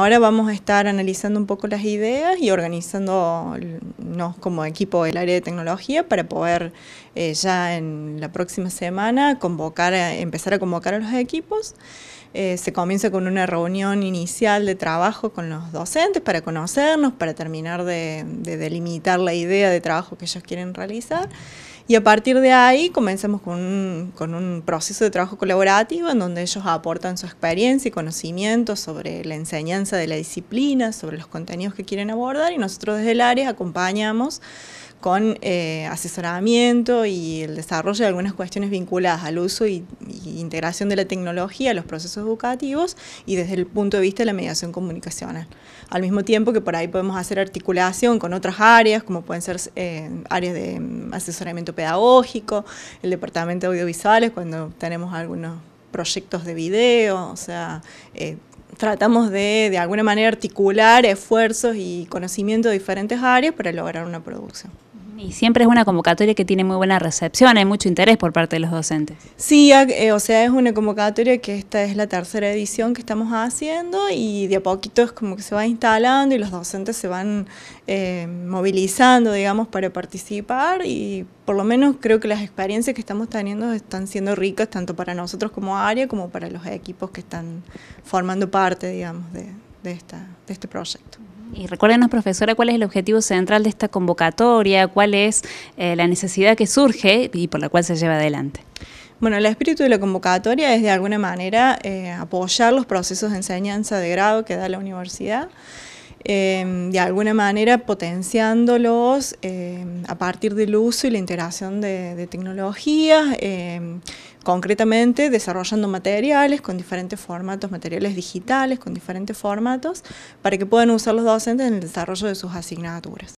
Ahora vamos a estar analizando un poco las ideas y organizándonos como equipo del área de tecnología para poder eh, ya en la próxima semana convocar, empezar a convocar a los equipos. Eh, se comienza con una reunión inicial de trabajo con los docentes para conocernos, para terminar de, de delimitar la idea de trabajo que ellos quieren realizar y a partir de ahí comenzamos con un, proceso de trabajo colaborativo en donde ellos aportan su experiencia y conocimiento sobre la enseñanza de la disciplina, sobre los contenidos que quieren abordar y nosotros desde el área acompañamos con eh, asesoramiento y el desarrollo de algunas cuestiones vinculadas al uso y integración de la tecnología a los procesos educativos y desde el punto de vista de la mediación comunicacional. Al mismo tiempo que por ahí podemos hacer articulación con otras áreas, como pueden ser eh, áreas de mm, asesoramiento pedagógico, el departamento de audiovisuales, cuando tenemos algunos proyectos de video, o sea, eh, tratamos de de alguna manera articular esfuerzos y conocimiento de diferentes áreas para lograr una producción. Y siempre es una convocatoria que tiene muy buena recepción, hay mucho interés por parte de los docentes. Sí, eh, o sea, es una convocatoria que esta es la tercera edición que estamos haciendo y de a poquito es como que se va instalando y los docentes se van eh, movilizando, digamos, para participar y por lo menos creo que las experiencias que estamos teniendo están siendo ricas tanto para nosotros como área como para los equipos que están formando parte, digamos, de este proyecto. Y recuérdenos, profesora, cuál es el objetivo central de esta convocatoria, cuál es eh, la necesidad que surge y por la cual se lleva adelante. Bueno, el espíritu de la convocatoria es de alguna manera eh, apoyar los procesos de enseñanza de grado que da la universidad. Em, de alguna manera potenciándolos em, a partir del uso y la integración de, tecnologías, em, concretamente desarrollando materiales con diferentes formatos, materiales digitales con diferentes formatos, para que puedan usar los docentes en el desarrollo de sus asignaturas.